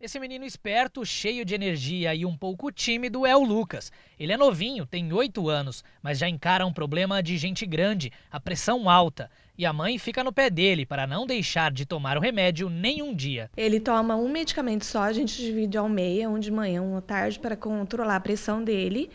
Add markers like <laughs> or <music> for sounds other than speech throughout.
Esse menino esperto, cheio de energia e um pouco tímido é o Lucas. Ele é novinho, tem 8 anos, mas já encara um problema de gente grande, a pressão alta. E a mãe fica no pé dele para não deixar de tomar o remédio nem um dia. Ele toma um medicamento só, a gente divide ao meio, um de manhã, um à tarde, para controlar a pressão dele.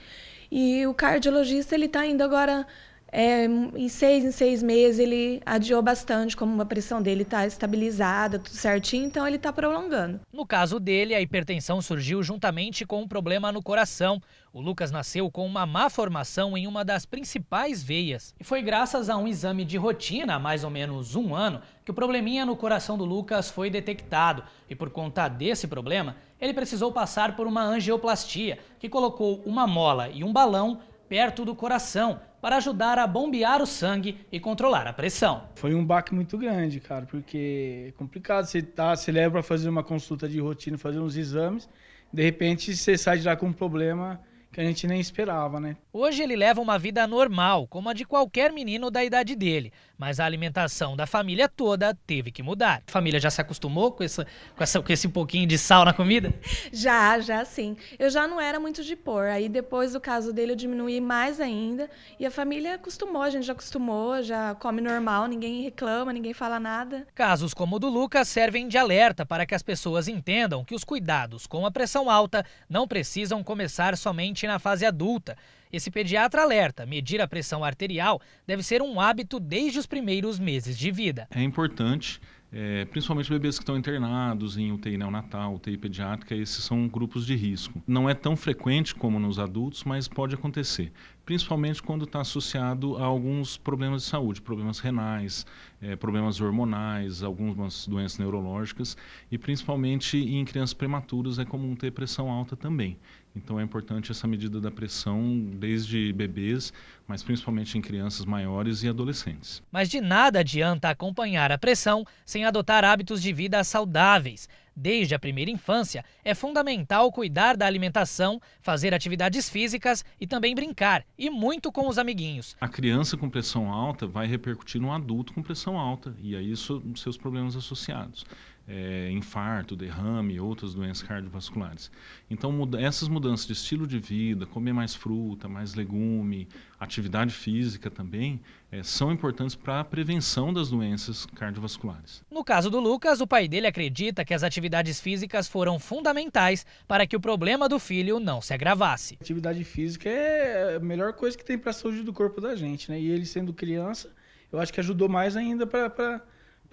E o cardiologista ele está indo agora é, em seis em seis meses ele adiou bastante, como a pressão dele está estabilizada, tudo certinho, então ele está prolongando. No caso dele, a hipertensão surgiu juntamente com um problema no coração. O Lucas nasceu com uma má formação em uma das principais veias. E foi graças a um exame de rotina, há mais ou menos um ano, que o probleminha no coração do Lucas foi detectado. E por conta desse problema, ele precisou passar por uma angioplastia, que colocou uma mola e um balão perto do coração para ajudar a bombear o sangue e controlar a pressão. Foi um baque muito grande, cara, porque é complicado. Você, tá, você leva para fazer uma consulta de rotina, fazer uns exames, de repente você sai de lá com um problema que a gente nem esperava, né? Hoje ele leva uma vida normal, como a de qualquer menino da idade dele, mas a alimentação da família toda teve que mudar. A família já se acostumou com, essa, com, essa, com esse pouquinho de sal na comida? <laughs> Já, já sim. Eu já não era muito de pôr. Aí depois do caso dele eu diminuí mais ainda. E a família acostumou, a gente já acostumou, já come normal, ninguém reclama, ninguém fala nada. Casos como o do Lucas servem de alerta para que as pessoas entendam que os cuidados com a pressão alta não precisam começar somente na fase adulta. Esse pediatra alerta: medir a pressão arterial deve ser um hábito desde os primeiros meses de vida. É importante é, principalmente bebês que estão internados em UTI neonatal, UTI pediátrica, esses são grupos de risco. Não é tão frequente como nos adultos, mas pode acontecer, principalmente quando está associado a alguns problemas de saúde, problemas renais, é, problemas hormonais, algumas doenças neurológicas e principalmente em crianças prematuras é comum ter pressão alta também. Então é importante essa medida da pressão desde bebês, mas principalmente em crianças maiores e adolescentes. Mas de nada adianta acompanhar a pressão sem adotar hábitos de vida saudáveis. Desde a primeira infância, é fundamental cuidar da alimentação, fazer atividades físicas e também brincar, e muito com os amiguinhos. A criança com pressão alta vai repercutir no adulto com pressão alta, e aí isso seus problemas associados é, infarto, derrame, outras doenças cardiovasculares. Então, muda, essas mudanças de estilo de vida, comer mais fruta, mais legume, atividade física também, é, são importantes para a prevenção das doenças cardiovasculares. No caso do Lucas, o pai dele acredita que as atividades físicas foram fundamentais para que o problema do filho não se agravasse. Atividade física é a melhor coisa que tem para a saúde do corpo da gente, né? E ele sendo criança, eu acho que ajudou mais ainda para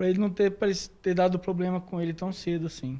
para ele não ter, ter dado problema com ele tão cedo assim.